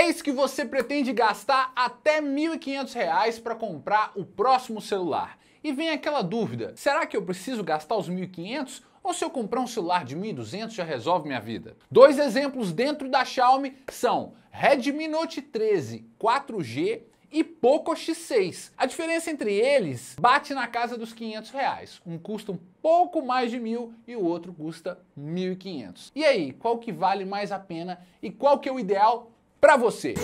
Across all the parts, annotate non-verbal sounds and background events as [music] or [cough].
Eis é que você pretende gastar até R$ 1.500 para comprar o próximo celular. E vem aquela dúvida: será que eu preciso gastar os 1.500 ou se eu comprar um celular de 1.200 já resolve minha vida? Dois exemplos dentro da Xiaomi são Redmi Note 13 4G e Poco X6. A diferença entre eles bate na casa dos 500 reais. Um custa um pouco mais de mil e o outro custa 1.500. E aí, qual que vale mais a pena e qual que é o ideal para você.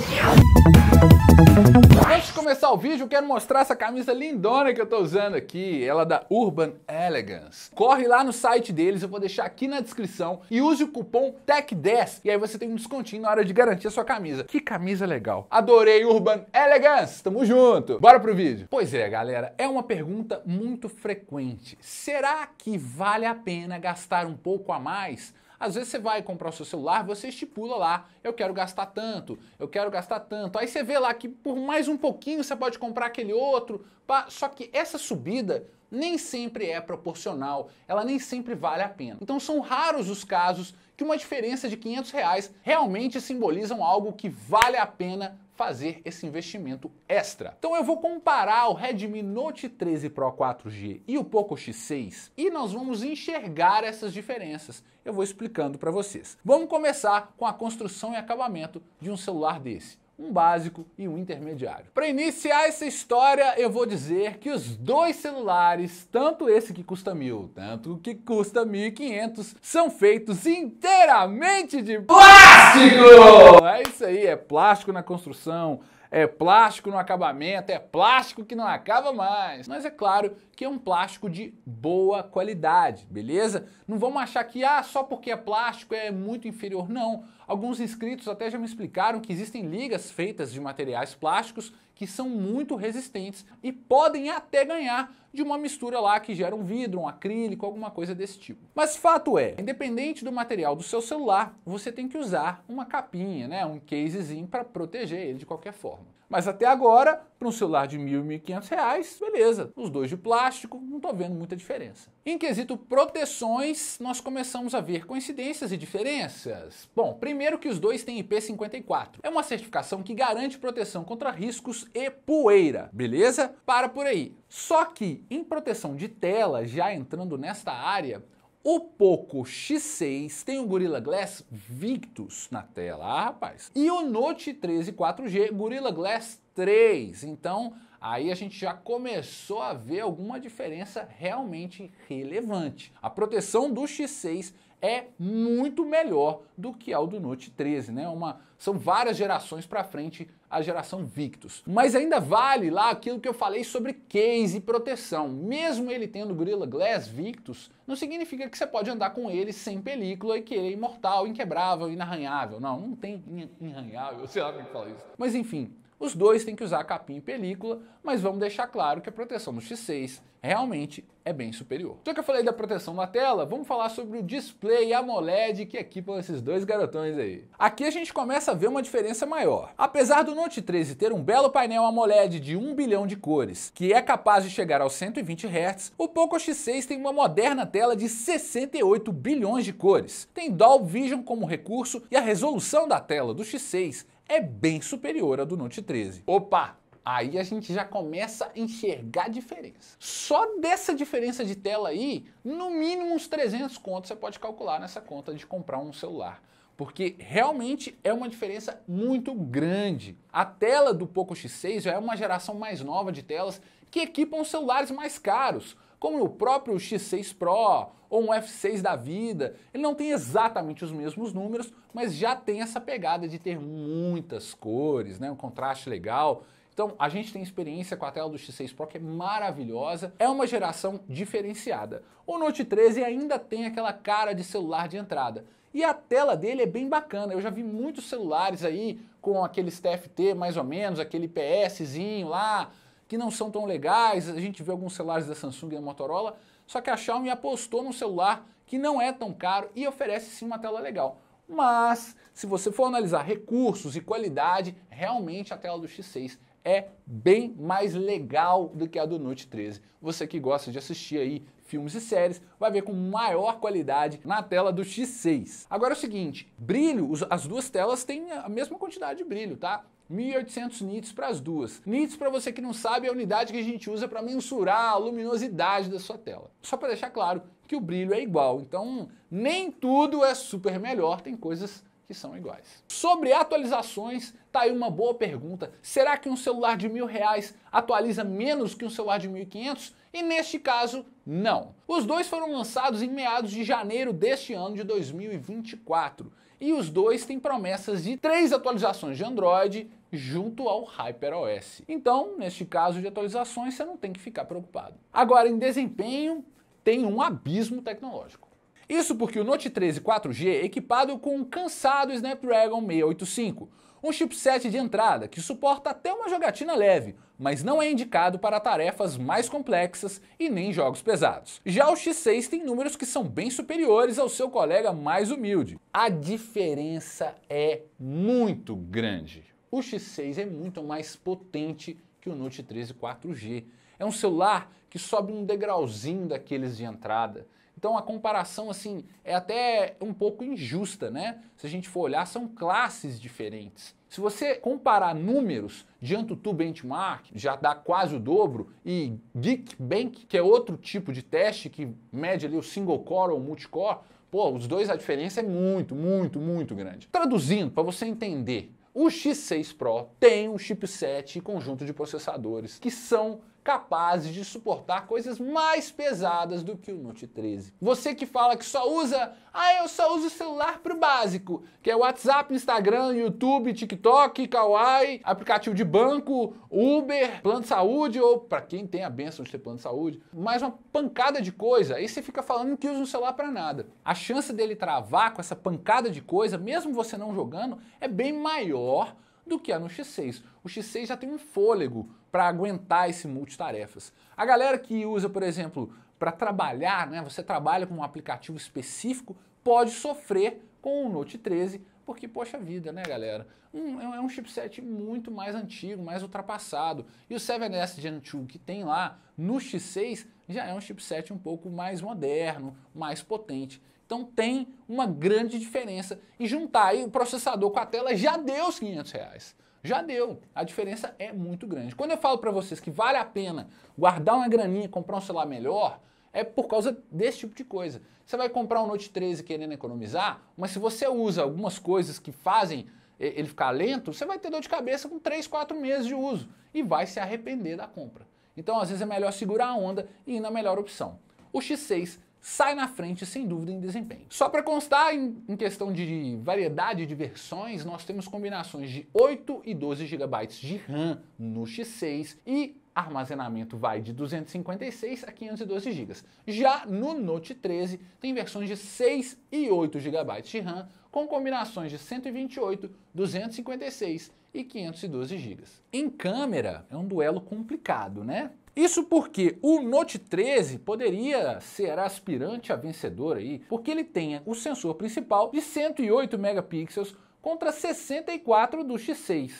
Antes de começar o vídeo, eu quero mostrar essa camisa lindona que eu estou usando aqui, ela é da Urban Elegance. Corre lá no site deles, eu vou deixar aqui na descrição e use o cupom TECH10 e aí você tem um descontinho na hora de garantir a sua camisa. Que camisa legal. Adorei Urban Elegance, tamo junto. Bora pro vídeo. Pois é, galera, é uma pergunta muito frequente. Será que vale a pena gastar um pouco a mais às vezes você vai comprar o seu celular, você estipula lá, eu quero gastar tanto, eu quero gastar tanto. Aí você vê lá que por mais um pouquinho você pode comprar aquele outro. Pá. Só que essa subida nem sempre é proporcional, ela nem sempre vale a pena. Então são raros os casos que uma diferença de 500 reais realmente simbolizam algo que vale a pena fazer esse investimento extra. Então eu vou comparar o Redmi Note 13 Pro 4G e o Poco X6 e nós vamos enxergar essas diferenças. Eu vou explicando para vocês. Vamos começar com a construção e acabamento de um celular desse um básico e um intermediário. Para iniciar essa história, eu vou dizer que os dois celulares, tanto esse que custa mil, tanto o que custa 1.500, são feitos inteiramente de plástico! É isso aí, é plástico na construção, é plástico no acabamento, é plástico que não acaba mais. Mas é claro que é um plástico de boa qualidade, beleza? Não vamos achar que ah, só porque é plástico é muito inferior, não. Alguns inscritos até já me explicaram que existem ligas feitas de materiais plásticos que são muito resistentes e podem até ganhar de uma mistura lá que gera um vidro, um acrílico, alguma coisa desse tipo. Mas fato é, independente do material do seu celular, você tem que usar uma capinha, né, um casezinho para proteger ele de qualquer forma. Mas até agora, para um celular de R$ 1.000, R$ reais, beleza. Os dois de plástico, não estou vendo muita diferença. Em quesito proteções, nós começamos a ver coincidências e diferenças. Bom, primeiro que os dois têm IP54. É uma certificação que garante proteção contra riscos e poeira, beleza? Para por aí. Só que em proteção de tela, já entrando nesta área, o Poco X6 tem o Gorilla Glass Victus na tela, ah, rapaz. E o Note 13 4G Gorilla Glass 3. Então, aí a gente já começou a ver alguma diferença realmente relevante. A proteção do X6 é muito melhor do que ao do Note 13, né? Uma, são várias gerações para frente a geração Victus. Mas ainda vale lá aquilo que eu falei sobre case e proteção. Mesmo ele tendo Gorilla Glass Victus, não significa que você pode andar com ele sem película e que ele é imortal, inquebrável, inarranhável. Não, não tem inarranhável, [laughs] sei lá como é que fala isso. Mas enfim, os dois têm que usar capim e película, mas vamos deixar claro que a proteção do X6 realmente é bem superior. Já que eu falei da proteção da tela, vamos falar sobre o display AMOLED que equipam esses dois garotões aí. Aqui a gente começa a ver uma diferença maior. Apesar do Note 13 ter um belo painel AMOLED de 1 bilhão de cores, que é capaz de chegar aos 120 Hz, o Poco X6 tem uma moderna tela de 68 bilhões de cores. Tem Dolby Vision como recurso e a resolução da tela do X6 é bem superior à do Note 13. Opa! Aí a gente já começa a enxergar a diferença. Só dessa diferença de tela aí, no mínimo uns 300 contos você pode calcular nessa conta de comprar um celular porque realmente é uma diferença muito grande. A tela do Poco X6 já é uma geração mais nova de telas que equipam celulares mais caros, como o próprio X6 Pro ou um F6 da vida. Ele não tem exatamente os mesmos números, mas já tem essa pegada de ter muitas cores, né? um contraste legal. Então, a gente tem experiência com a tela do X6 Pro que é maravilhosa, é uma geração diferenciada. O Note 13 ainda tem aquela cara de celular de entrada. E a tela dele é bem bacana. Eu já vi muitos celulares aí com aqueles TFT mais ou menos, aquele PSzinho lá, que não são tão legais. A gente vê alguns celulares da Samsung e da Motorola, só que a Xiaomi apostou num celular que não é tão caro e oferece sim uma tela legal. Mas, se você for analisar recursos e qualidade, realmente a tela do X6 é bem mais legal do que a do Note 13. Você que gosta de assistir aí filmes e séries, vai ver com maior qualidade na tela do X6. Agora é o seguinte, brilho, as duas telas têm a mesma quantidade de brilho, tá? 1800 nits para as duas. Nits, para você que não sabe, é a unidade que a gente usa para mensurar a luminosidade da sua tela. Só para deixar claro que o brilho é igual, então nem tudo é super melhor, tem coisas que são iguais. Sobre atualizações, tá aí uma boa pergunta. Será que um celular de mil reais atualiza menos que um celular de 1500? E neste caso, não. Os dois foram lançados em meados de janeiro deste ano de 2024 e os dois têm promessas de três atualizações de Android junto ao HyperOS. Então, neste caso de atualizações, você não tem que ficar preocupado. Agora, em desempenho, tem um abismo tecnológico. Isso porque o Note 13 4G é equipado com um cansado Snapdragon 685, um chipset de entrada que suporta até uma jogatina leve, mas não é indicado para tarefas mais complexas e nem jogos pesados. Já o X6 tem números que são bem superiores ao seu colega mais humilde. A diferença é muito grande. O X6 é muito mais potente que o Note 13 4G. É um celular que sobe um degrauzinho daqueles de entrada. Então a comparação assim é até um pouco injusta, né? Se a gente for olhar, são classes diferentes. Se você comparar números de Antutu Benchmark, já dá quase o dobro, e Geekbank, que é outro tipo de teste que mede ali o single core ou multicore, pô, os dois a diferença é muito, muito, muito grande. Traduzindo, para você entender, o X6 Pro tem um chipset e conjunto de processadores que são capazes de suportar coisas mais pesadas do que o Note 13. Você que fala que só usa, ah, eu só uso o celular para o básico, que é WhatsApp, Instagram, YouTube, TikTok, Kawaii, aplicativo de banco, Uber, plano de saúde ou para quem tem a benção de ter plano de saúde, mais uma pancada de coisa. Aí você fica falando que usa um celular para nada. A chance dele travar com essa pancada de coisa, mesmo você não jogando, é bem maior do que a é no X6. O X6 já tem um fôlego para aguentar esse multitarefas. A galera que usa, por exemplo, para trabalhar, né, você trabalha com um aplicativo específico, pode sofrer com o Note 13, porque, poxa vida, né, galera? Um, é, é um chipset muito mais antigo, mais ultrapassado. E o 7S Gen 2 que tem lá no X6 já é um chipset um pouco mais moderno, mais potente. Então tem uma grande diferença. E juntar aí o processador com a tela já deu os 500 reais. Já deu. A diferença é muito grande. Quando eu falo para vocês que vale a pena guardar uma graninha e comprar um celular melhor, é por causa desse tipo de coisa. Você vai comprar um Note 13 querendo economizar, mas se você usa algumas coisas que fazem eh, ele ficar lento, você vai ter dor de cabeça com 3, 4 meses de uso e vai se arrepender da compra. Então, às vezes é melhor segurar a onda e ir na melhor opção. O X6 sai na frente, sem dúvida, em desempenho. Só para constar, em, em questão de variedade de versões, nós temos combinações de 8 e 12 GB de RAM no X6 e armazenamento vai de 256 a 512 GB. Já no Note 13 tem versões de 6 e 8 GB de RAM com combinações de 128, 256 e 512 GB. Em câmera é um duelo complicado, né? Isso porque o Note 13 poderia ser aspirante a vencedor aí, porque ele tenha o sensor principal de 108 megapixels contra 64 do X6.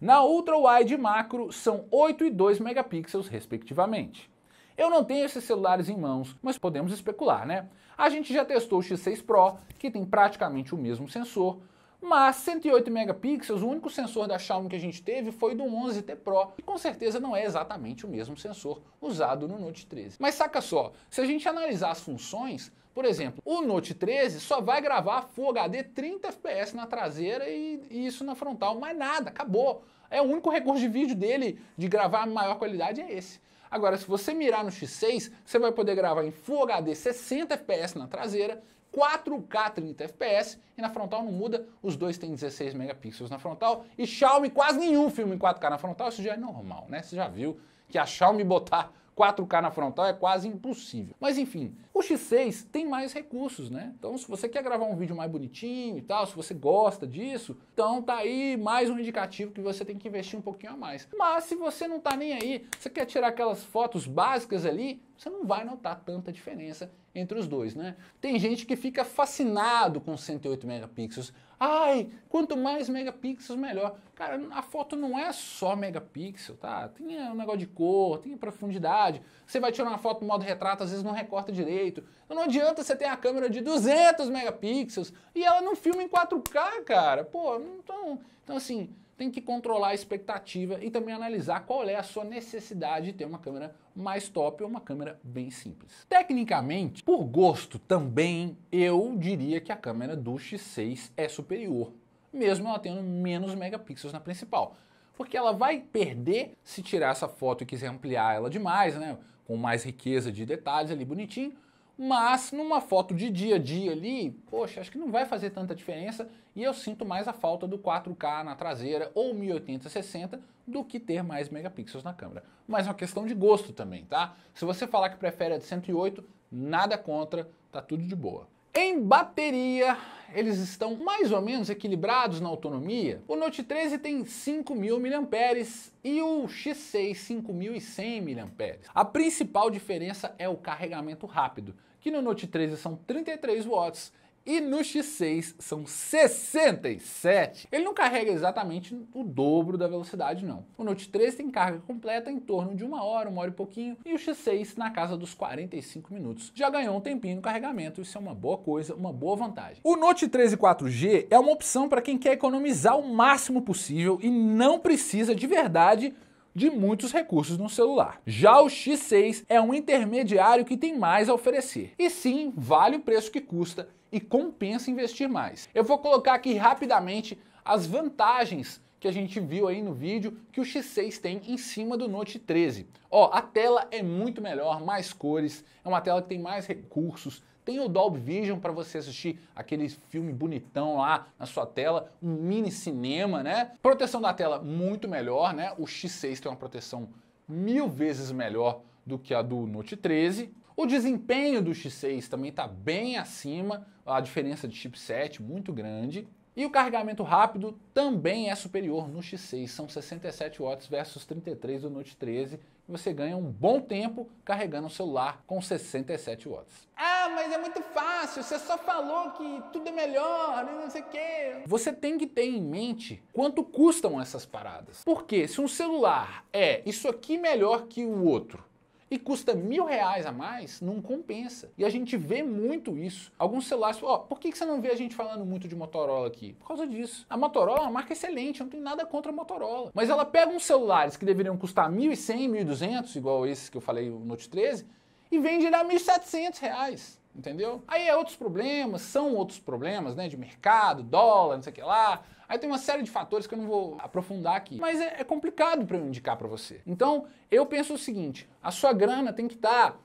Na Ultra Wide macro são 8 e 2 megapixels respectivamente. Eu não tenho esses celulares em mãos, mas podemos especular, né? A gente já testou o X6 Pro, que tem praticamente o mesmo sensor, mas 108 megapixels, o único sensor da Xiaomi que a gente teve foi do 11T Pro, e com certeza não é exatamente o mesmo sensor usado no Note 13. Mas saca só, se a gente analisar as funções, por exemplo, o Note 13 só vai gravar Full HD 30 fps na traseira e, e isso na frontal, mas nada, acabou. É o único recurso de vídeo dele de gravar maior qualidade é esse. Agora, se você mirar no X6, você vai poder gravar em Full HD 60 fps na traseira 4K 30 FPS e na frontal não muda, os dois têm 16 megapixels na frontal e Xiaomi quase nenhum filme em 4K na frontal, isso já é normal, né? Você já viu que a Xiaomi botar 4K na frontal é quase impossível. Mas enfim, o X6 tem mais recursos, né? Então, se você quer gravar um vídeo mais bonitinho e tal, se você gosta disso, então tá aí mais um indicativo que você tem que investir um pouquinho a mais. Mas se você não tá nem aí, você quer tirar aquelas fotos básicas ali, você não vai notar tanta diferença entre os dois, né? Tem gente que fica fascinado com 108 megapixels, Ai, quanto mais megapixels, melhor. Cara, a foto não é só megapixel, tá? Tem é, um negócio de cor, tem profundidade. Você vai tirar uma foto no modo retrato, às vezes não recorta direito. Então não adianta você ter a câmera de 200 megapixels e ela não filma em 4K, cara. Pô, então, então assim, tem que controlar a expectativa e também analisar qual é a sua necessidade de ter uma câmera mais top ou uma câmera bem simples. Tecnicamente, por gosto também, eu diria que a câmera do X6 é superior, mesmo ela tendo menos megapixels na principal. Porque ela vai perder se tirar essa foto e quiser ampliar ela demais, né? Com mais riqueza de detalhes ali bonitinho mas numa foto de dia a dia ali, poxa, acho que não vai fazer tanta diferença e eu sinto mais a falta do 4K na traseira ou 1080 do que ter mais megapixels na câmera. Mas é uma questão de gosto também, tá? Se você falar que prefere a de 108, nada contra, tá tudo de boa. Em bateria, eles estão mais ou menos equilibrados na autonomia. O Note 13 tem 5.000 mAh e o X6 5.100 mAh. A principal diferença é o carregamento rápido, que no Note 13 são 33 watts e no X6 são 67. Ele não carrega exatamente o dobro da velocidade, não. O Note 3 tem carga completa em torno de uma hora, uma hora e pouquinho, e o X6 na casa dos 45 minutos. Já ganhou um tempinho no carregamento, isso é uma boa coisa, uma boa vantagem. O Note 13 4G é uma opção para quem quer economizar o máximo possível e não precisa de verdade de muitos recursos no celular. Já o X6 é um intermediário que tem mais a oferecer. E sim, vale o preço que custa e compensa investir mais. Eu vou colocar aqui rapidamente as vantagens que a gente viu aí no vídeo que o X6 tem em cima do Note 13. Ó, a tela é muito melhor, mais cores, é uma tela que tem mais recursos, tem o Dolby Vision para você assistir aquele filme bonitão lá na sua tela, um mini cinema, né? Proteção da tela muito melhor, né? O X6 tem uma proteção mil vezes melhor do que a do Note 13. O desempenho do X6 também está bem acima, a diferença de chipset muito grande. E o carregamento rápido também é superior no X6, são 67 watts versus 33 do Note 13. Você ganha um bom tempo carregando o celular com 67 watts. Ah, mas é muito fácil, você só falou que tudo é melhor, né, não sei o quê. Você tem que ter em mente quanto custam essas paradas. Porque se um celular é isso aqui melhor que o outro, e custa mil reais a mais, não compensa. E a gente vê muito isso. Alguns celulares, ó, oh, por que, que você não vê a gente falando muito de Motorola aqui? Por causa disso. A Motorola é uma marca excelente, não tem nada contra a Motorola. Mas ela pega uns celulares que deveriam custar 1.100, 1.200, igual esses que eu falei, o Note 13, e vende ele a 1.700 reais entendeu? Aí é outros problemas, são outros problemas, né, de mercado, dólar, não sei o que lá, Aí tem uma série de fatores que eu não vou aprofundar aqui, mas é, é complicado para eu indicar para você. Então, eu penso o seguinte, a sua grana tem que estar tá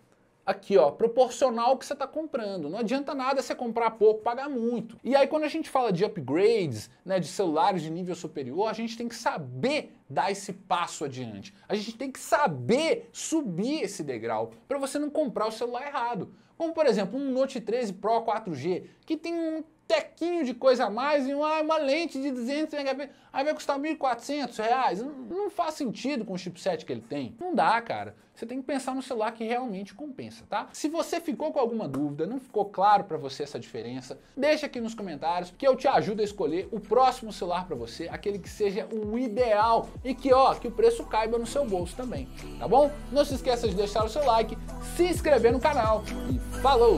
aqui, ó, proporcional ao que você está comprando. Não adianta nada você comprar pouco, pagar muito. E aí, quando a gente fala de upgrades, né, de celulares de nível superior, a gente tem que saber dar esse passo adiante. A gente tem que saber subir esse degrau para você não comprar o celular errado. Como, por exemplo, um Note 13 Pro 4G, que tem um tequinho de coisa a mais e uma, uma lente de 200 MP, aí vai custar 1.400 reais. Não, não faz sentido com o chipset que ele tem. Não dá, cara você tem que pensar no celular que realmente compensa, tá? Se você ficou com alguma dúvida, não ficou claro para você essa diferença, deixa aqui nos comentários que eu te ajudo a escolher o próximo celular para você, aquele que seja o ideal e que ó, que o preço caiba no seu bolso também, tá bom? Não se esqueça de deixar o seu like, se inscrever no canal e falou!